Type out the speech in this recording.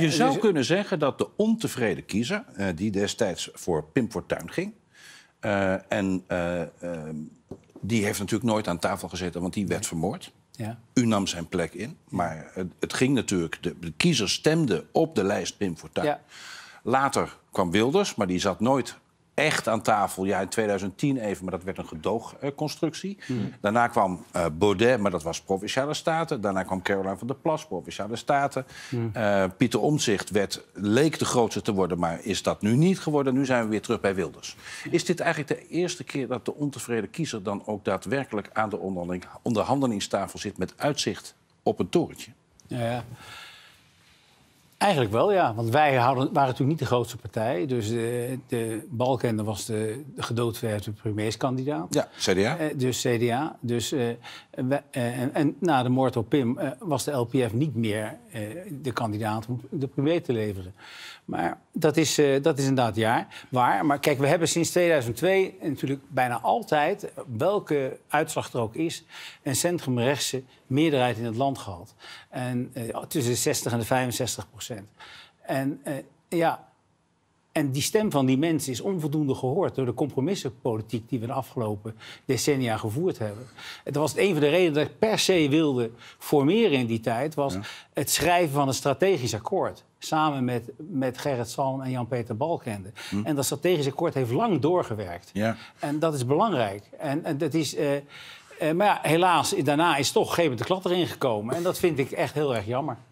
Je eh, zou dus- kunnen zeggen dat de ontevreden kiezer, eh, die destijds voor Pim Fortuyn ging, eh, en die heeft natuurlijk nooit aan tafel gezeten, want die werd vermoord. Ja. U nam zijn plek in, maar het, het ging natuurlijk, de, kiezer stemde op de lijst Pim Fortuyn. Ja. Later kwam Wilders, maar die zat nooit echt aan tafel. Ja, in 2010 even, maar dat werd een gedoogconstructie. Mhm. Daarna kwam uh, Baudet, maar dat was Provinciale Staten. Daarna kwam Caroline van der Plas, Provinciale Staten. Mhm. Eh, Pieter Omtzigt werd, leek de grootste te worden, maar is dat nu niet geworden. Nu zijn we weer terug bij Wilders. Is dit eigenlijk de eerste keer dat de ontevreden kiezer... dan ook daadwerkelijk aan de onderhandeling, onderhandelingstafel zit... met uitzicht op een torentje? ja. Eigenlijk wel, ja. Want wij hadden, waren natuurlijk niet de grootste partij. Dus de, de was de, de gedoodverfde premierskandidaat. Ja, CDA. Eh, dus CDA. Dus, eh, eh, en, en, na de moord op Pim was de LPF niet meer de kandidaat om de premier te leveren. Maar dat is, eh, dat is inderdaad jaar, waar. Maar kijk, we hebben sinds 2002 natuurlijk bijna altijd, welke uitslag er ook is, een centrumrechtse meerderheid in het land gehad. En, eh, tussen de 60 en de 65 procent. En eh, ja, en die stem van die mensen is onvoldoende gehoord door de compromissenpolitiek die we de afgelopen decennia gevoerd hebben. Het was een van de redenen dat ik per se wilde formeren in die tijd, was het schrijven van een strategisch akkoord. Samen met, met Gerrit Salm en Jan-Peter Balkende. Hm. En dat strategisch akkoord heeft lang doorgewerkt. Ja. En dat is belangrijk. En, en dat is. Eh, eh, maar ja, helaas, daarna is toch Gebert de Klat ingekomen. En dat vind ik echt heel erg jammer.